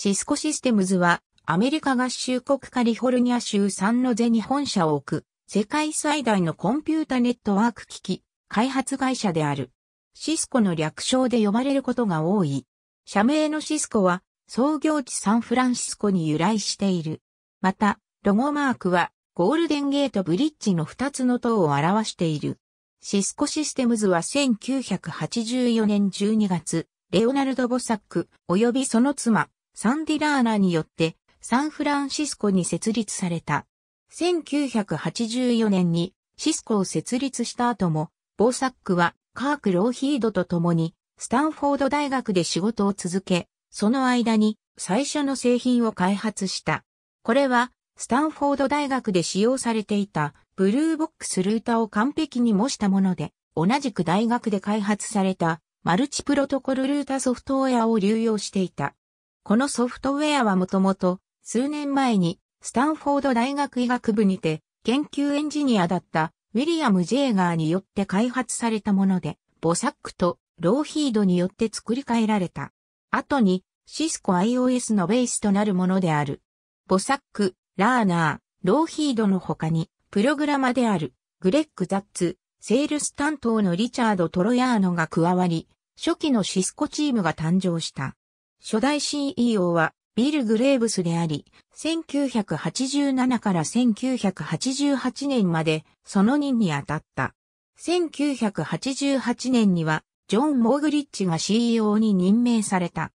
シスコシステムズは、アメリカ合衆国カリフォルニア州サンノゼに本社を置く、世界最大のコンピュータネットワーク機器、開発会社である。シスコの略称で呼ばれることが多い。社名のシスコは、創業地サンフランシスコに由来している。また、ロゴマークは、ゴールデンゲートブリッジの2つの塔を表している。シスコシステムズは1984年12月、レオナルド・ボサック、及びその妻、サンディラーナによってサンフランシスコに設立された。1984年にシスコを設立した後も、ボーサックはカーク・ローヒードと共にスタンフォード大学で仕事を続け、その間に最初の製品を開発した。これはスタンフォード大学で使用されていたブルーボックスルータを完璧に模したもので、同じく大学で開発されたマルチプロトコルルータソフトウェアを流用していた。このソフトウェアはもともと、数年前に、スタンフォード大学医学部にて、研究エンジニアだったウィリアム・ジェーガーによって開発されたもので、ボサックとローヒードによって作り変えられた。後に、シスコ iOS のベースとなるものである。ボサック、ラーナー、ローヒードの他に、プログラマである、グレッグ・ザッツ、セールス担当のリチャード・トロヤーノが加わり、初期のシスコチームが誕生した。初代 CEO はビル・グレーブスであり、1987から1988年までその任に当たった。1988年にはジョン・モーグリッチが CEO に任命された。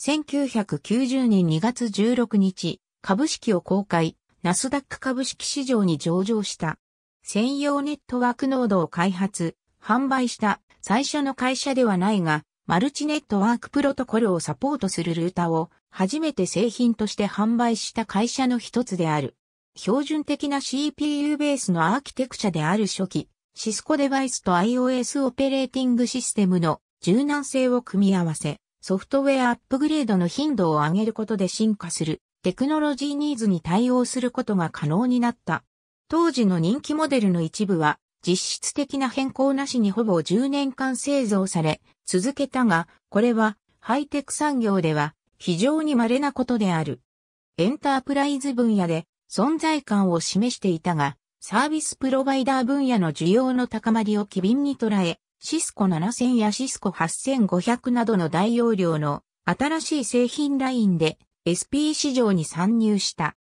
1990年2月16日、株式を公開、ナスダック株式市場に上場した。専用ネットワークノードを開発、販売した最初の会社ではないが、マルチネットワークプロトコルをサポートするルータを初めて製品として販売した会社の一つである。標準的な CPU ベースのアーキテクチャである初期、シスコデバイスと iOS オペレーティングシステムの柔軟性を組み合わせ、ソフトウェアアップグレードの頻度を上げることで進化するテクノロジーニーズに対応することが可能になった。当時の人気モデルの一部は実質的な変更なしにほぼ10年間製造され、続けたが、これはハイテク産業では非常に稀なことである。エンタープライズ分野で存在感を示していたが、サービスプロバイダー分野の需要の高まりを機敏に捉え、シスコ7000やシスコ8500などの大容量の新しい製品ラインで SP 市場に参入した。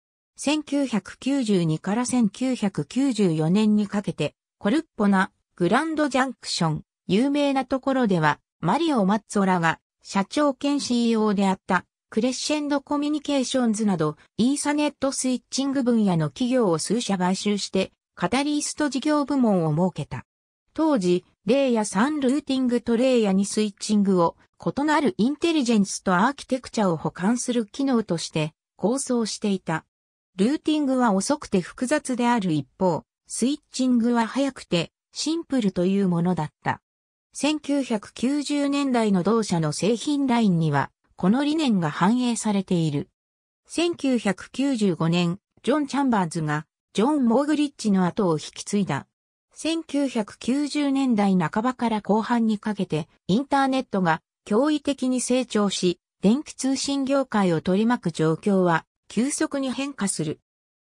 1992から1994年にかけて、コルッポなグランドジャンクション、有名なところでは、マリオ・マッツォラが社長兼 CEO であったクレッシェンドコミュニケーションズなどイーサネットスイッチング分野の企業を数社買収してカタリスト事業部門を設けた。当時、レイヤ3ルーティングとレイヤ2スイッチングを異なるインテリジェンスとアーキテクチャを補完する機能として構想していた。ルーティングは遅くて複雑である一方、スイッチングは早くてシンプルというものだった。1990年代の同社の製品ラインには、この理念が反映されている。1995年、ジョン・チャンバーズが、ジョン・モーグリッチの後を引き継いだ。1990年代半ばから後半にかけて、インターネットが驚異的に成長し、電気通信業界を取り巻く状況は、急速に変化する。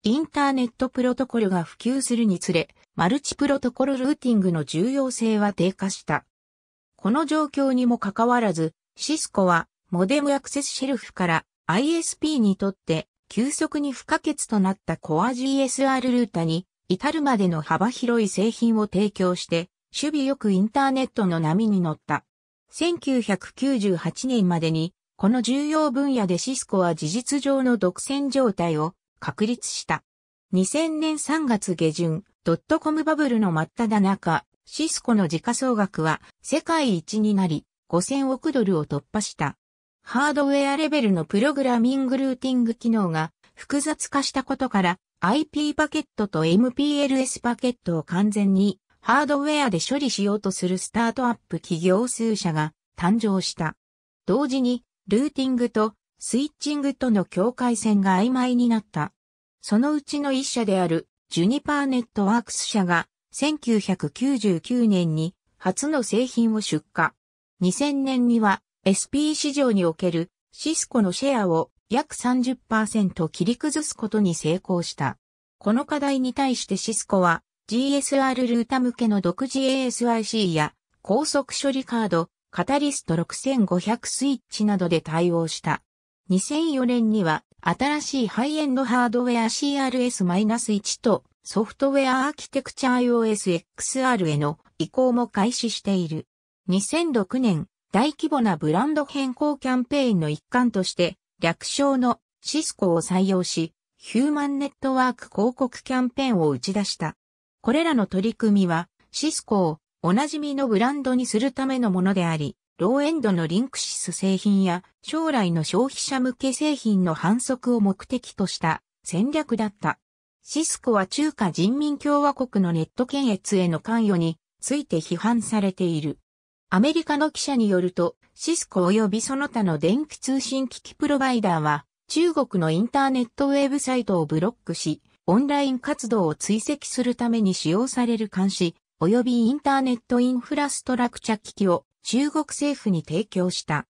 インターネットプロトコルが普及するにつれ、マルチプロトコルルーティングの重要性は低下した。この状況にもかかわらず、シスコはモデムアクセスシェルフから ISP にとって急速に不可欠となったコア g s r ルータに至るまでの幅広い製品を提供して、守備よくインターネットの波に乗った。1998年までに、この重要分野でシスコは事実上の独占状態を確立した。2000年3月下旬、ドットコムバブルの真っ只中、シスコの時価総額は世界一になり5000億ドルを突破した。ハードウェアレベルのプログラミングルーティング機能が複雑化したことから IP パケットと MPLS パケットを完全にハードウェアで処理しようとするスタートアップ企業数社が誕生した。同時にルーティングとスイッチングとの境界線が曖昧になった。そのうちの一社であるジュニパーネットワークス社が1999年に初の製品を出荷。2000年には SP 市場におけるシスコのシェアを約30%切り崩すことに成功した。この課題に対してシスコは GSR ルータ向けの独自 ASIC や高速処理カード、カタリスト6500スイッチなどで対応した。2004年には新しいハイエンドハードウェア CRS-1 とソフトウェアアーキテクチャ iOS XR への移行も開始している。2006年、大規模なブランド変更キャンペーンの一環として、略称のシスコを採用し、ヒューマンネットワーク広告キャンペーンを打ち出した。これらの取り組みは、シスコをおなじみのブランドにするためのものであり、ローエンドのリンクシス製品や将来の消費者向け製品の反則を目的とした戦略だった。シスコは中華人民共和国のネット検閲への関与について批判されている。アメリカの記者によると、シスコ及びその他の電気通信機器プロバイダーは、中国のインターネットウェブサイトをブロックし、オンライン活動を追跡するために使用される監視、及びインターネットインフラストラクチャ機器を中国政府に提供した。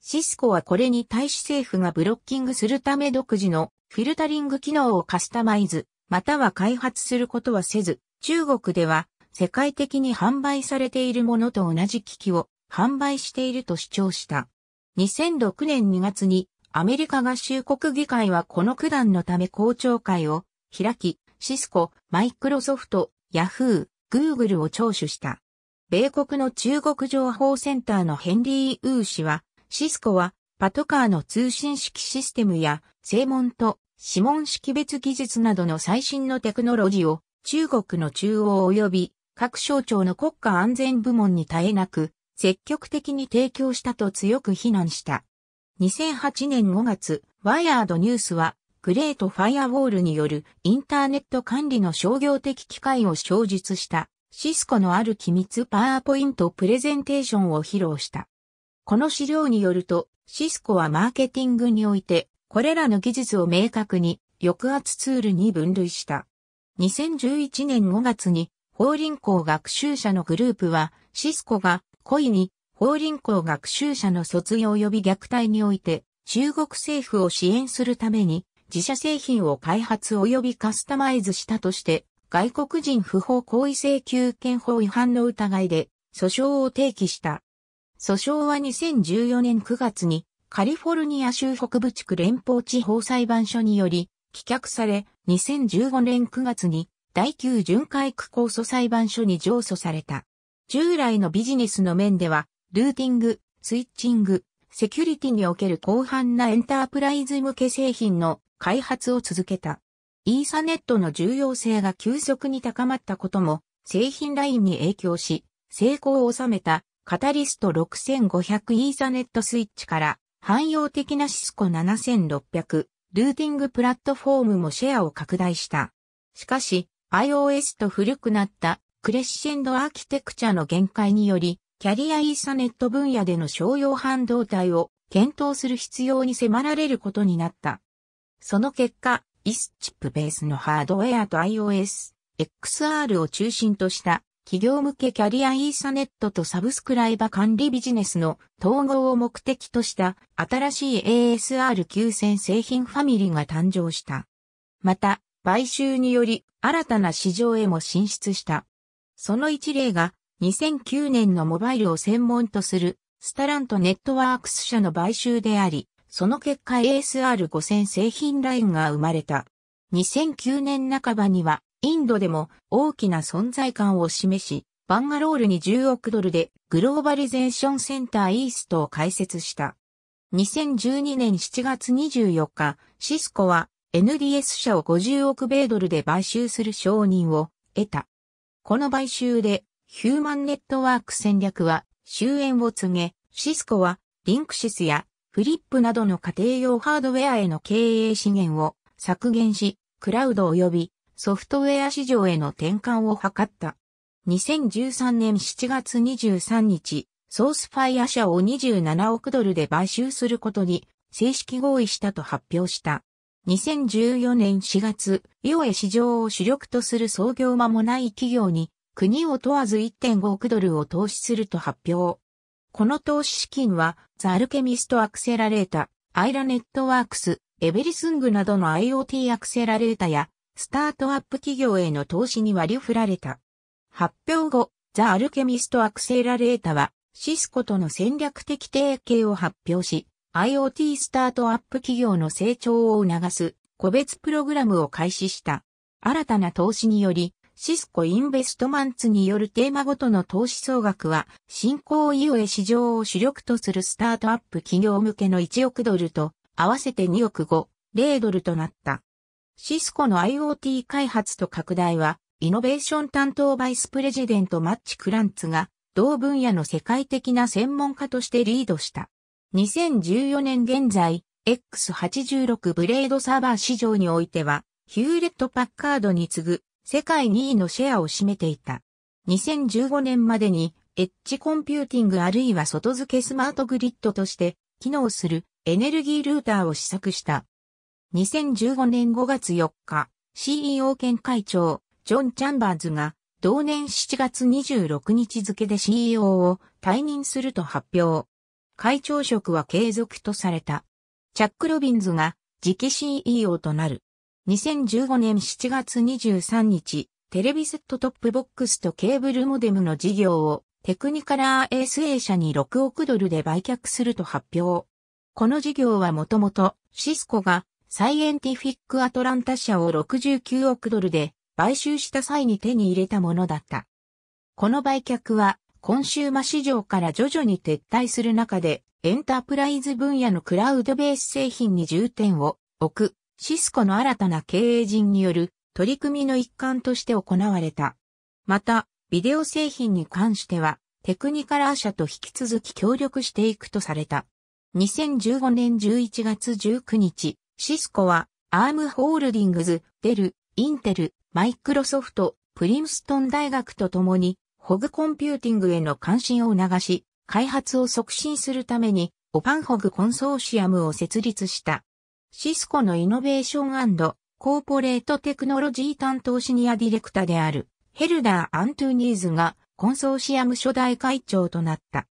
シスコはこれに対し政府がブロッキングするため独自のフィルタリング機能をカスタマイズ、または開発することはせず、中国では世界的に販売されているものと同じ機器を販売していると主張した。2006年2月にアメリカ合衆国議会はこの九段のため公聴会を開き、シスコ、マイクロソフト、ヤフー、グーグルを聴取した。米国の中国情報センターのヘンリー・ウー氏は、シスコはパトカーの通信式システムや正門と指紋識別技術などの最新のテクノロジーを中国の中央及び各省庁の国家安全部門に絶えなく積極的に提供したと強く非難した。2008年5月、ワイヤードニュースはグレートファイアウォールによるインターネット管理の商業的機会を小述したシスコのある機密パワーポイントプレゼンテーションを披露した。この資料によると、シスコはマーケティングにおいてこれらの技術を明確に抑圧ツールに分類した。2011年5月に法輪功学習者のグループはシスコが故意に法輪功学習者の卒業及び虐待において中国政府を支援するために自社製品を開発及びカスタマイズしたとして外国人不法行為請求権法違反の疑いで訴訟を提起した。訴訟は2014年9月にカリフォルニア州北部地区連邦地方裁判所により、棄却され、2015年9月に第9巡回区構訴裁判所に上訴された。従来のビジネスの面では、ルーティング、スイッチング、セキュリティにおける広範なエンタープライズ向け製品の開発を続けた。イーサネットの重要性が急速に高まったことも、製品ラインに影響し、成功を収めたカタリスト6500イーサネットスイッチから汎用的なシスコ7600、ルーティングプラットフォームもシェアを拡大した。しかし、iOS と古くなったクレッシェンドアーキテクチャの限界により、キャリアイーサネット分野での商用半導体を検討する必要に迫られることになった。その結果、イスチップベースのハードウェアと iOS、XR を中心とした企業向けキャリアイーサネットとサブスクライバ管理ビジネスの統合を目的とした新しい ASR9000 製品ファミリーが誕生した。また、買収により新たな市場へも進出した。その一例が2009年のモバイルを専門とするスタラントネットワークス社の買収であり、その結果 ASR5000 製品ラインが生まれた。2009年半ばにはインドでも大きな存在感を示し、バンガロールに10億ドルでグローバリゼーションセンターイーストを開設した。2012年7月24日、シスコは NDS 社を50億米ドルで買収する承認を得た。この買収でヒューマンネットワーク戦略は終焉を告げ、シスコはリンクシスやフリップなどの家庭用ハードウェアへの経営資源を削減し、クラウド及びソフトウェア市場への転換を図った。2013年7月23日、ソースファイア社を27億ドルで買収することに正式合意したと発表した。2014年4月、イオエ市場を主力とする創業間もない企業に、国を問わず1.5億ドルを投資すると発表。この投資資金は、ザ・アルケミスト・アクセラレータ、アイラネットワークス、エベリスングなどの IoT アクセラレータや、スタートアップ企業への投資に割り振られた。発表後、ザ・アルケミスト・アクセラレータは、シスコとの戦略的提携を発表し、IoT スタートアップ企業の成長を促す個別プログラムを開始した。新たな投資により、シスコインベストマンツによるテーマごとの投資総額は、新興 EOA 市場を主力とするスタートアップ企業向けの1億ドルと、合わせて2億5、0ドルとなった。シスコの IoT 開発と拡大は、イノベーション担当バイスプレジデントマッチ・クランツが、同分野の世界的な専門家としてリードした。2014年現在、X86 ブレードサーバー市場においては、ヒューレット・パッカードに次ぐ世界2位のシェアを占めていた。2015年までに、エッジコンピューティングあるいは外付けスマートグリッドとして、機能するエネルギールーターを試作した。2015年5月4日、CEO 兼会長、ジョン・チャンバーズが、同年7月26日付で CEO を退任すると発表。会長職は継続とされた。チャック・ロビンズが次期 CEO となる。2015年7月23日、テレビセットトップボックスとケーブルモデムの事業をテクニカラー SA 社に6億ドルで売却すると発表。この事業はもともとシスコがサイエンティフィック・アトランタ社を69億ドルで買収した際に手に入れたものだった。この売却は、コンシューマ市場から徐々に撤退する中で、エンタープライズ分野のクラウドベース製品に重点を置く、シスコの新たな経営陣による取り組みの一環として行われた。また、ビデオ製品に関しては、テクニカラー社と引き続き協力していくとされた。2015年11月19日、シスコは、アームホールディングズ、デル、インテル、マイクロソフト、プリンストン大学と共に、ホグコンピューティングへの関心を促し、開発を促進するために、オパンホグコンソーシアムを設立した。シスコのイノベーションコーポレートテクノロジー担当シニアディレクターである、ヘルダー・アントゥニーズが、コンソーシアム初代会長となった。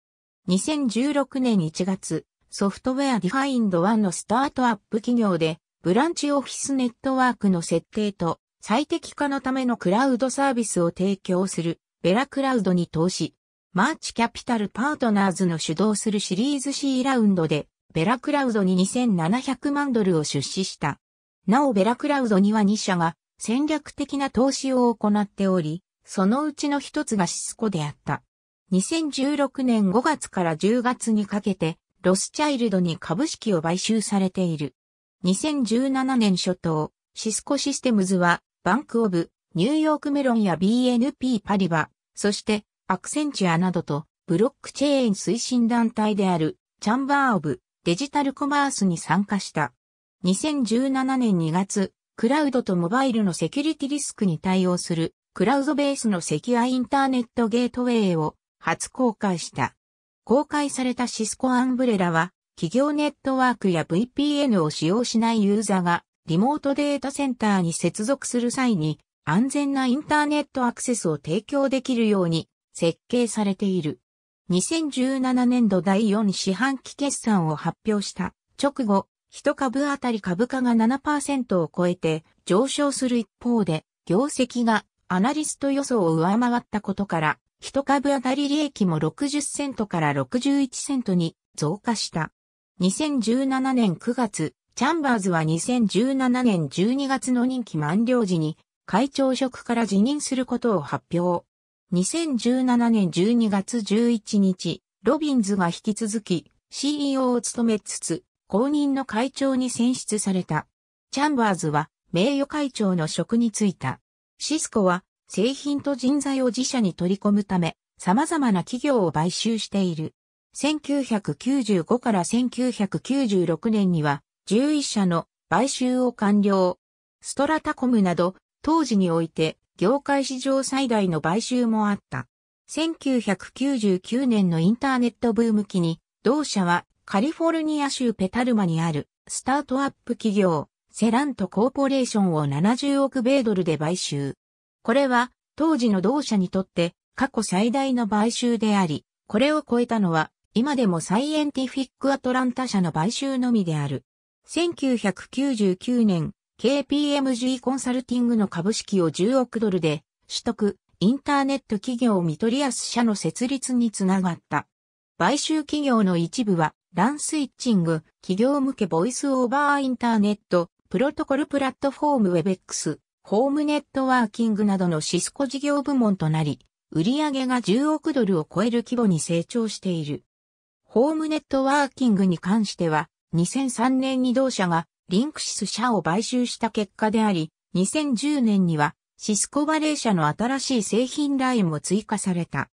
2016年1月、ソフトウェアディファインド1のスタートアップ企業で、ブランチオフィスネットワークの設定と最適化のためのクラウドサービスを提供するベラクラウドに投資。マーチキャピタルパートナーズの主導するシリーズ C ラウンドで、ベラクラウドに2700万ドルを出資した。なおベラクラウドには2社が戦略的な投資を行っており、そのうちの一つがシスコであった。2016年5月から10月にかけて、ロスチャイルドに株式を買収されている。2017年初頭、シスコシステムズは、バンクオブ、ニューヨークメロンや BNP パリバ、そして、アクセンチュアなどと、ブロックチェーン推進団体である、チャンバーオブ、デジタルコマースに参加した。2017年2月、クラウドとモバイルのセキュリティリスクに対応する、クラウドベースのセキュアインターネットゲートウェイを初公開した。公開されたシスコアンブレラは、企業ネットワークや VPN を使用しないユーザーが、リモートデータセンターに接続する際に、安全なインターネットアクセスを提供できるように設計されている。2017年度第4四半期決算を発表した直後、一株あたり株価が7%を超えて上昇する一方で、業績がアナリスト予想を上回ったことから、一株当たり利益も60セントから61セントに増加した。2017年9月、チャンバーズは2017年12月の任期満了時に会長職から辞任することを発表。2017年12月11日、ロビンズが引き続き CEO を務めつつ、公認の会長に選出された。チャンバーズは名誉会長の職に就いた。シスコは製品と人材を自社に取り込むため、様々な企業を買収している。1995から1996年には、11社の買収を完了。ストラタコムなど、当時において、業界史上最大の買収もあった。1999年のインターネットブーム期に、同社はカリフォルニア州ペタルマにあるスタートアップ企業、セラントコーポレーションを70億米ドルで買収。これは当時の同社にとって過去最大の買収であり、これを超えたのは今でもサイエンティフィックアトランタ社の買収のみである。1999年、KPMG コンサルティングの株式を10億ドルで取得、インターネット企業ミトリアス社の設立につながった。買収企業の一部は、ランスイッチング、企業向けボイスオーバーインターネット、プロトコルプラットフォームウェベックス、ホームネットワーキングなどのシスコ事業部門となり、売上が10億ドルを超える規模に成長している。ホームネットワーキングに関しては、2003年に同社がリンクシス社を買収した結果であり、2010年にはシスコバレー社の新しい製品ラインも追加された。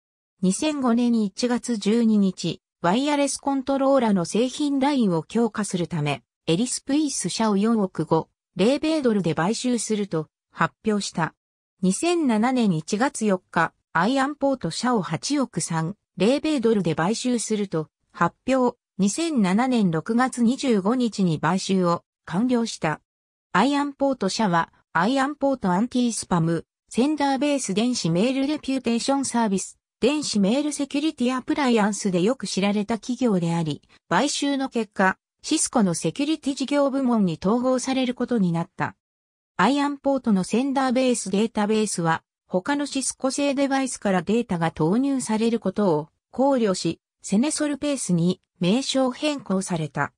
2005年1月12日、ワイヤレスコントローラの製品ラインを強化するため、エリスプイース社を4億5、0米ドルで買収すると、発表した。2007年1月4日、アイアンポート社を8億3、0米ドルで買収すると発表。2007年6月25日に買収を完了した。アイアンポート社は、アイアンポートアンティスパム、センダーベース電子メールレピューテーションサービス、電子メールセキュリティアプライアンスでよく知られた企業であり、買収の結果、シスコのセキュリティ事業部門に統合されることになった。アイアンポートのセンダーベースデータベースは、他のシスコ製デバイスからデータが投入されることを考慮し、セネソルペースに名称変更された。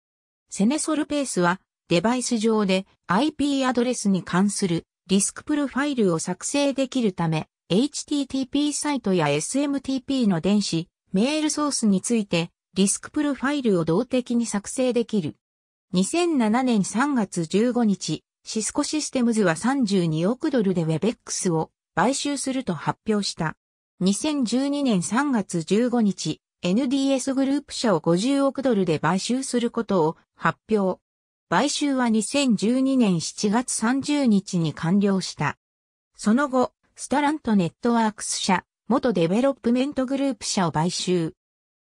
セネソルペースは、デバイス上で IP アドレスに関するディスクプロファイルを作成できるため、HTTP サイトや SMTP の電子、メールソースについて、ディスクプロファイルを動的に作成できる。2007年3月15日、シスコシステムズは32億ドルで w e b ク x を買収すると発表した。2012年3月15日、NDS グループ社を50億ドルで買収することを発表。買収は2012年7月30日に完了した。その後、スタラントネットワークス社、元デベロップメントグループ社を買収。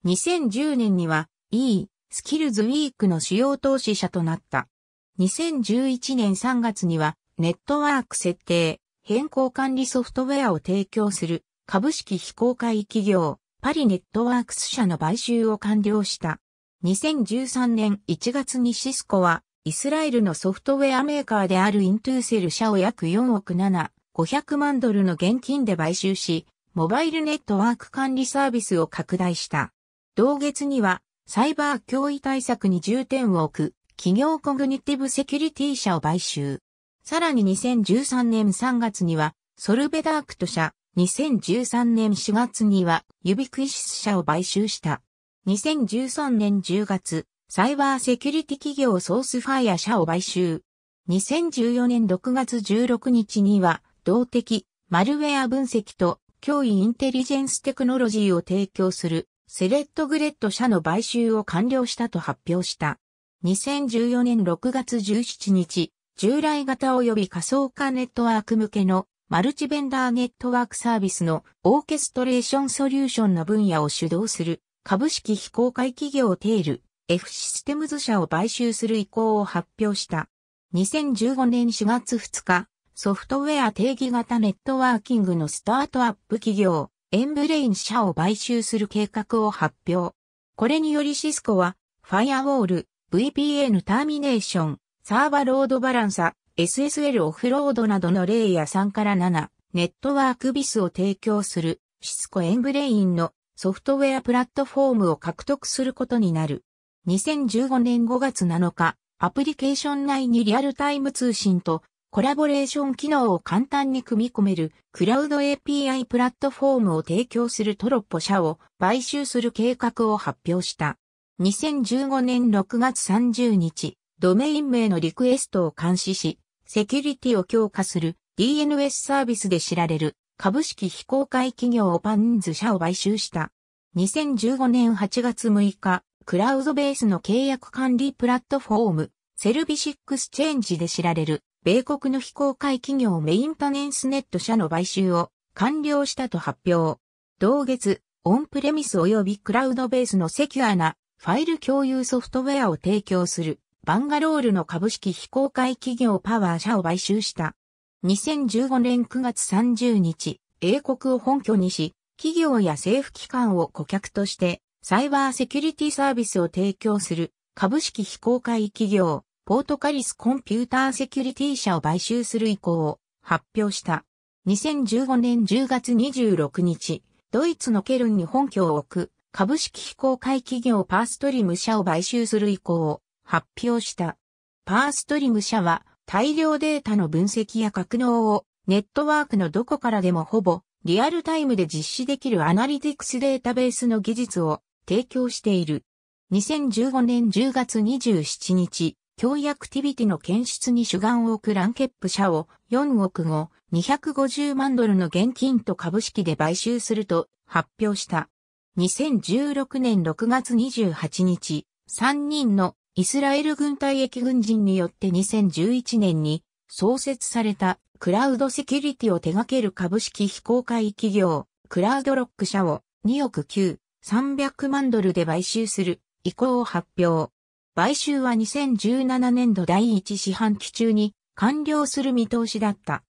2010年には E、スキルズウィークの主要投資者となった。2011年3月には、ネットワーク設定、変更管理ソフトウェアを提供する株式非公開企業、パリネットワークス社の買収を完了した。2013年1月にシスコは、イスラエルのソフトウェアメーカーであるイントゥーセル社を約4億7、500万ドルの現金で買収し、モバイルネットワーク管理サービスを拡大した。同月には、サイバー脅威対策に重点を置く企業コグニティブセキュリティ社を買収。さらに2013年3月には、ソルベダークト社、2013年4月には、ユビクイシス社を買収した。2013年10月、サイバーセキュリティ企業ソースファイア社を買収。2014年6月16日には、動的、マルウェア分析と、脅威インテリジェンステクノロジーを提供する、セレットグレット社の買収を完了したと発表した。2014年6月17日、従来型及び仮想化ネットワーク向けのマルチベンダーネットワークサービスのオーケストレーションソリューションの分野を主導する株式非公開企業テール F システムズ社を買収する意向を発表した。2015年4月2日、ソフトウェア定義型ネットワーキングのスタートアップ企業エンブレイン社を買収する計画を発表。これによりシスコはファイアウォール VPN ターミネーション、サーバロードバランサ、SSL オフロードなどのレイヤー3から7、ネットワークビスを提供する、シスコエンブレインのソフトウェアプラットフォームを獲得することになる。2015年5月7日、アプリケーション内にリアルタイム通信とコラボレーション機能を簡単に組み込めるクラウド API プラットフォームを提供するトロッポ社を買収する計画を発表した。2015年6月30日、ドメイン名のリクエストを監視し、セキュリティを強化する DNS サービスで知られる株式非公開企業オパンズ社を買収した。2015年8月6日、クラウドベースの契約管理プラットフォーム、セルビシックスチェンジで知られる、米国の非公開企業メインタネンスネット社の買収を完了したと発表。同月、オンプレミス及びクラウドベースのセキュアなファイル共有ソフトウェアを提供するバンガロールの株式非公開企業パワー社を買収した。2015年9月30日、英国を本拠にし、企業や政府機関を顧客としてサイバーセキュリティサービスを提供する株式非公開企業ポートカリスコンピューターセキュリティ社を買収する意向を発表した。2015年10月26日、ドイツのケルンに本拠を置く株式非公開企業パーストリム社を買収する意向を発表した。パーストリム社は大量データの分析や格納をネットワークのどこからでもほぼリアルタイムで実施できるアナリティクスデータベースの技術を提供している。2015年10月27日、共育アクティビティの検出に主眼を置くランケップ社を4億5、250万ドルの現金と株式で買収すると発表した。2016年6月28日、3人のイスラエル軍隊役軍人によって2011年に創設されたクラウドセキュリティを手掛ける株式非公開企業、クラウドロック社を2億9、300万ドルで買収する意向を発表。買収は2017年度第1四半期中に完了する見通しだった。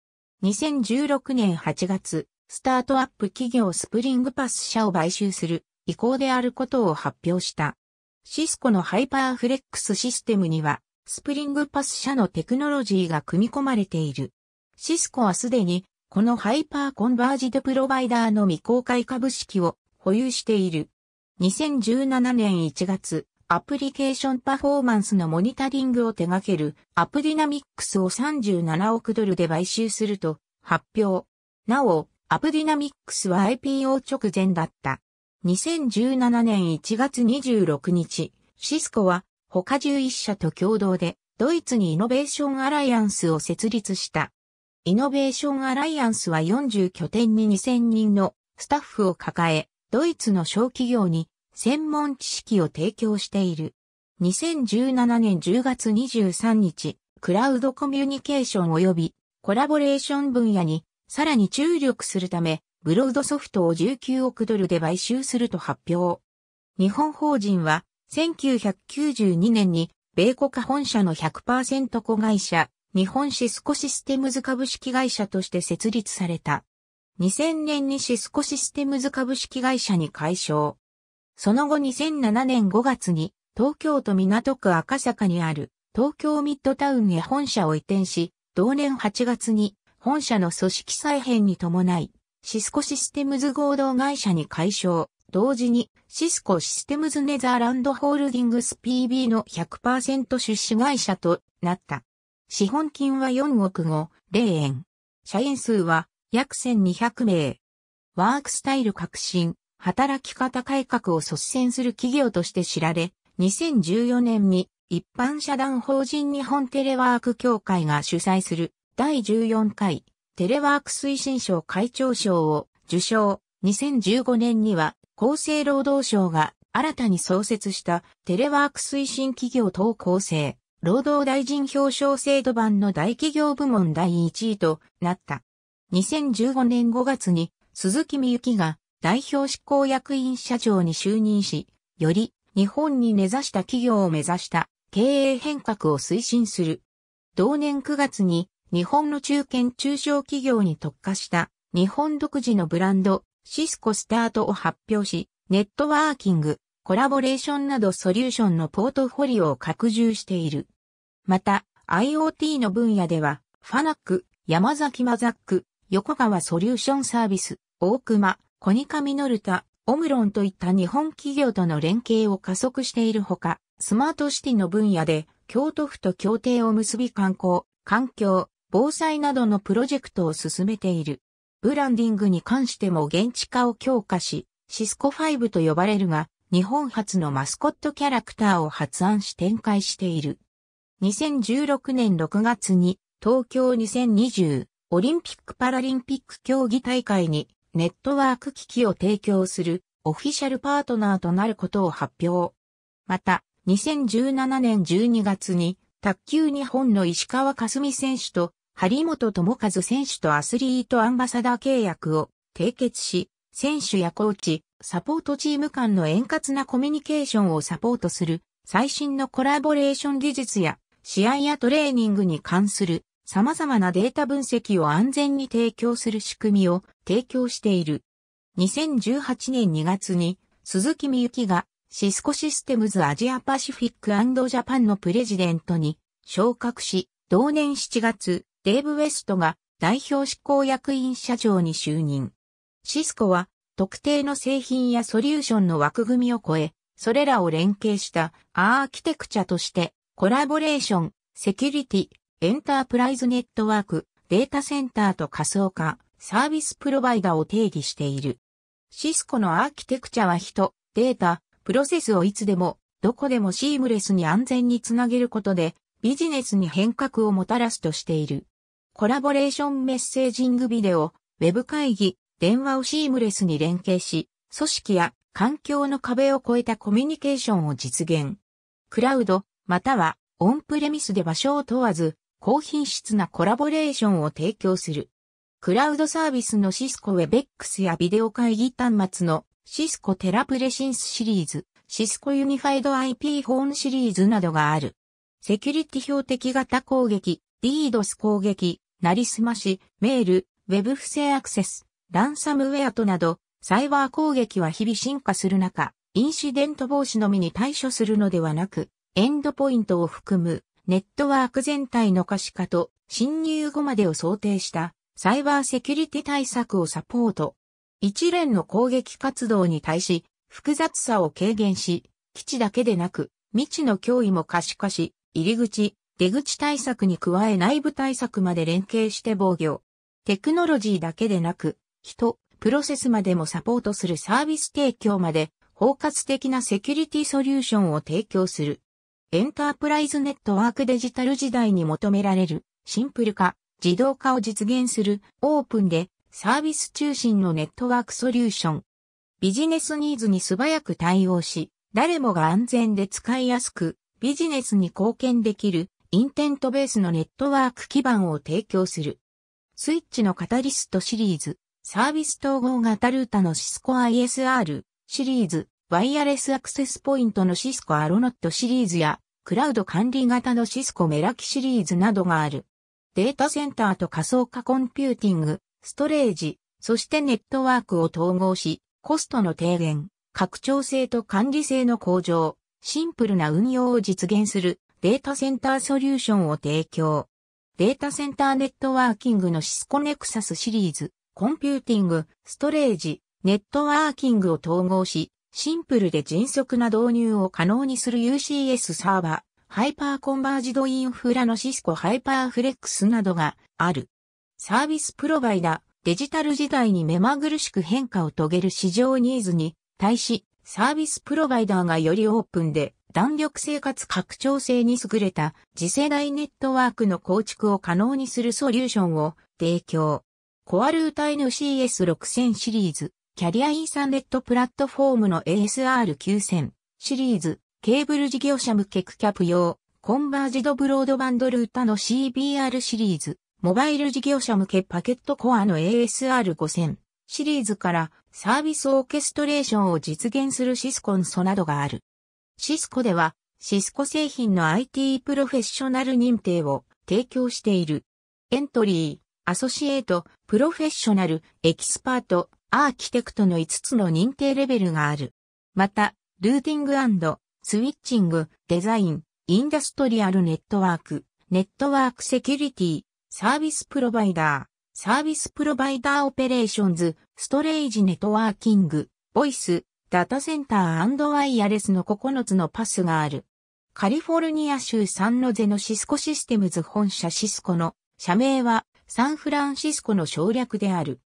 2016年8月、スタートアップ企業スプリングパス社を買収する意向であることを発表した。シスコのハイパーフレックスシステムには、スプリングパス社のテクノロジーが組み込まれている。シスコはすでに、このハイパーコンバージドプロバイダーの未公開株式を保有している。2017年1月、アプリケーションパフォーマンスのモニタリングを手掛けるアプディナミックスを37億ドルで買収すると発表。なお、アプディナミックスは IPO 直前だった。2017年1月26日、シスコは他11社と共同でドイツにイノベーションアライアンスを設立した。イノベーションアライアンスは40拠点に2000人のスタッフを抱え、ドイツの小企業に専門知識を提供している。2017年10月23日、クラウドコミュニケーション及びコラボレーション分野にさらに注力するため、ブロードソフトを19億ドルで買収すると発表。日本法人は、1992年に、米国本社の100%子会社、日本シスコシステムズ株式会社として設立された。2000年にシスコシステムズ株式会社に改称。その後2007年5月に東京都港区赤坂にある東京ミッドタウンへ本社を移転し、同年8月に本社の組織再編に伴い、シスコシステムズ合同会社に解消、同時にシスコシステムズネザーランドホールディングス PB の100%出資会社となった。資本金は4億5、0円。社員数は約1200名。ワークスタイル革新、働き方改革を率先する企業として知られ、2014年に一般社団法人日本テレワーク協会が主催する第14回テレワーク推進賞会長賞を受賞。2015年には厚生労働省が新たに創設したテレワーク推進企業等構成労働大臣表彰制度版の大企業部門第1位となった。2015年5月に鈴木美幸が代表執行役員社長に就任し、より日本に根ざした企業を目指した経営変革を推進する。同年9月に日本の中堅中小企業に特化した日本独自のブランド、シスコスタートを発表し、ネットワーキング、コラボレーションなどソリューションのポートフォリオを拡充している。また、IoT の分野では、ファナック、山崎マザック、横川ソリューションサービス、大熊、コニカミノルタ、オムロンといった日本企業との連携を加速しているほか、スマートシティの分野で、京都府と協定を結び観光、環境、防災などのプロジェクトを進めている。ブランディングに関しても現地化を強化し、シスコ5と呼ばれるが、日本初のマスコットキャラクターを発案し展開している。2016年6月に東京2020オリンピック・パラリンピック競技大会にネットワーク機器を提供するオフィシャルパートナーとなることを発表。また、2017年12月に卓球日本の石川佳純選手と張本智和選手とアスリートアンバサダー契約を締結し、選手やコーチ、サポートチーム間の円滑なコミュニケーションをサポートする最新のコラボレーション技術や試合やトレーニングに関する様々なデータ分析を安全に提供する仕組みを提供している。2018年2月に鈴木美幸がシスコシステムズアジアパシフィックジャパンのプレジデントに昇格し、同年7月、デーブ・ウェストが代表執行役員社長に就任。シスコは特定の製品やソリューションの枠組みを超え、それらを連携したアーキテクチャとしてコラボレーション、セキュリティ、エンタープライズネットワーク、データセンターと仮想化、サービスプロバイダを定義している。シスコのアーキテクチャは人、データ、プロセスをいつでも、どこでもシームレスに安全につなげることで、ビジネスに変革をもたらすとしている。コラボレーションメッセージングビデオ、ウェブ会議、電話をシームレスに連携し、組織や環境の壁を越えたコミュニケーションを実現。クラウド、またはオンプレミスで場所を問わず、高品質なコラボレーションを提供する。クラウドサービスのシスコ w ベック x やビデオ会議端末のシスコテラプレシンスシリーズ、シスコユニファイド IP ホーンシリーズなどがある。セキュリティ標的型攻撃、DDoS 攻撃、なりすまし、メール、ウェブ不正アクセス、ランサムウェアとなど、サイバー攻撃は日々進化する中、インシデント防止のみに対処するのではなく、エンドポイントを含むネットワーク全体の可視化と侵入後までを想定したサイバーセキュリティ対策をサポート。一連の攻撃活動に対し複雑さを軽減し、基地だけでなく未知の脅威も可視化し、入り口、出口対策に加え内部対策まで連携して防御。テクノロジーだけでなく、人、プロセスまでもサポートするサービス提供まで、包括的なセキュリティソリューションを提供する。エンタープライズネットワークデジタル時代に求められるシンプル化、自動化を実現するオープンでサービス中心のネットワークソリューション。ビジネスニーズに素早く対応し、誰もが安全で使いやすくビジネスに貢献できるインテントベースのネットワーク基盤を提供する。スイッチのカタリストシリーズ、サービス統合型ルータのシスコ ISR シリーズ、ワイヤレスアクセスポイントのシスコアロノットシリーズや、クラウド管理型のシスコメラキシリーズなどがある。データセンターと仮想化コンピューティング、ストレージ、そしてネットワークを統合し、コストの低減、拡張性と管理性の向上、シンプルな運用を実現するデータセンターソリューションを提供。データセンターネットワーキングのシスコネクサスシリーズ、コンピューティング、ストレージ、ネットワーキングを統合し、シンプルで迅速な導入を可能にする UCS サーバー、ハイパーコンバージドインフラのシスコハイパーフレックスなどがある。サービスプロバイダ、ー、デジタル時代に目まぐるしく変化を遂げる市場ニーズに対し、サービスプロバイダーがよりオープンで弾力生活拡張性に優れた次世代ネットワークの構築を可能にするソリューションを提供。コアルータイの CS6000 シリーズ、キャリアインサンレットプラットフォームの ASR9000 シリーズ、ケーブル事業者向けクキャプ用、コンバージドブロードバンドルータの CBR シリーズ、モバイル事業者向けパケットコアの ASR5000 シリーズからサービスオーケストレーションを実現するシスコンソなどがある。シスコでは、シスコ製品の IT プロフェッショナル認定を提供している。エントリー、アソシエイト、プロフェッショナル、エキスパート、アーキテクトの5つの認定レベルがある。また、ルーティングスイッチング、デザイン、インダストリアルネットワーク、ネットワークセキュリティ、サービスプロバイダー、サービスプロバイダーオペレーションズ、ストレージネットワーキング、ボイス、ダタセンターワイヤレスの9つのパスがある。カリフォルニア州サンノゼのシスコシステムズ本社シスコの社名はサンフランシスコの省略である。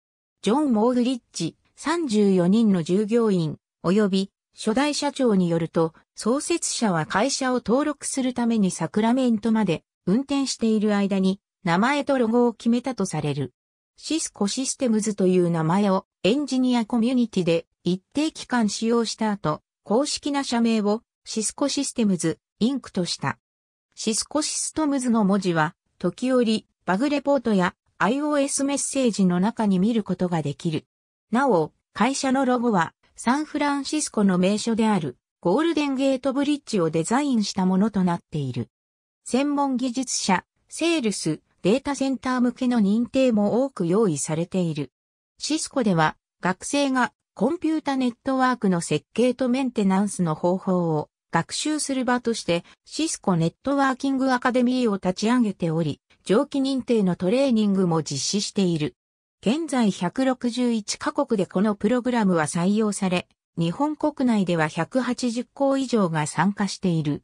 ジョン・モーグリッジ34人の従業員及び初代社長によると創設者は会社を登録するためにサクラメントまで運転している間に名前とロゴを決めたとされる。シスコシステムズという名前をエンジニアコミュニティで一定期間使用した後、公式な社名をシスコシステムズ、インクとした。シスコシストムズの文字は、時折、バグレポートや iOS メッセージの中に見ることができる。なお、会社のロゴは、サンフランシスコの名所である、ゴールデンゲートブリッジをデザインしたものとなっている。専門技術者、セールス、データセンター向けの認定も多く用意されている。シスコでは、学生がコンピュータネットワークの設計とメンテナンスの方法を学習する場としてシスコネットワーキングアカデミーを立ち上げており、上記認定のトレーニングも実施している。現在161カ国でこのプログラムは採用され、日本国内では180校以上が参加している。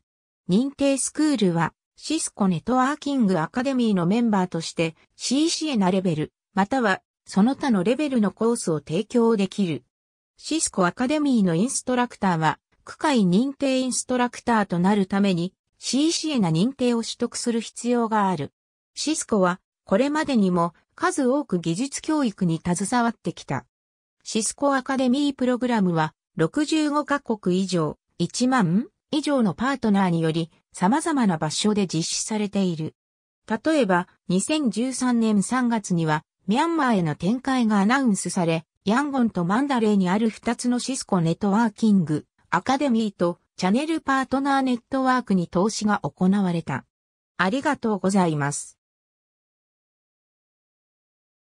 認定スクールはシスコネットワーキングアカデミーのメンバーとして CCA なレベル、またはその他のレベルのコースを提供できる。シスコアカデミーのインストラクターは、区会認定インストラクターとなるために CCA な認定を取得する必要がある。シスコは、これまでにも数多く技術教育に携わってきた。シスコアカデミープログラムは、65カ国以上、1万以上のパートナーにより、様々な場所で実施されている。例えば、2013年3月には、ミャンマーへの展開がアナウンスされ、ヤンゴンとマンダレーにある2つのシスコネットワーキング、アカデミーとチャネルパートナーネットワークに投資が行われた。ありがとうございます。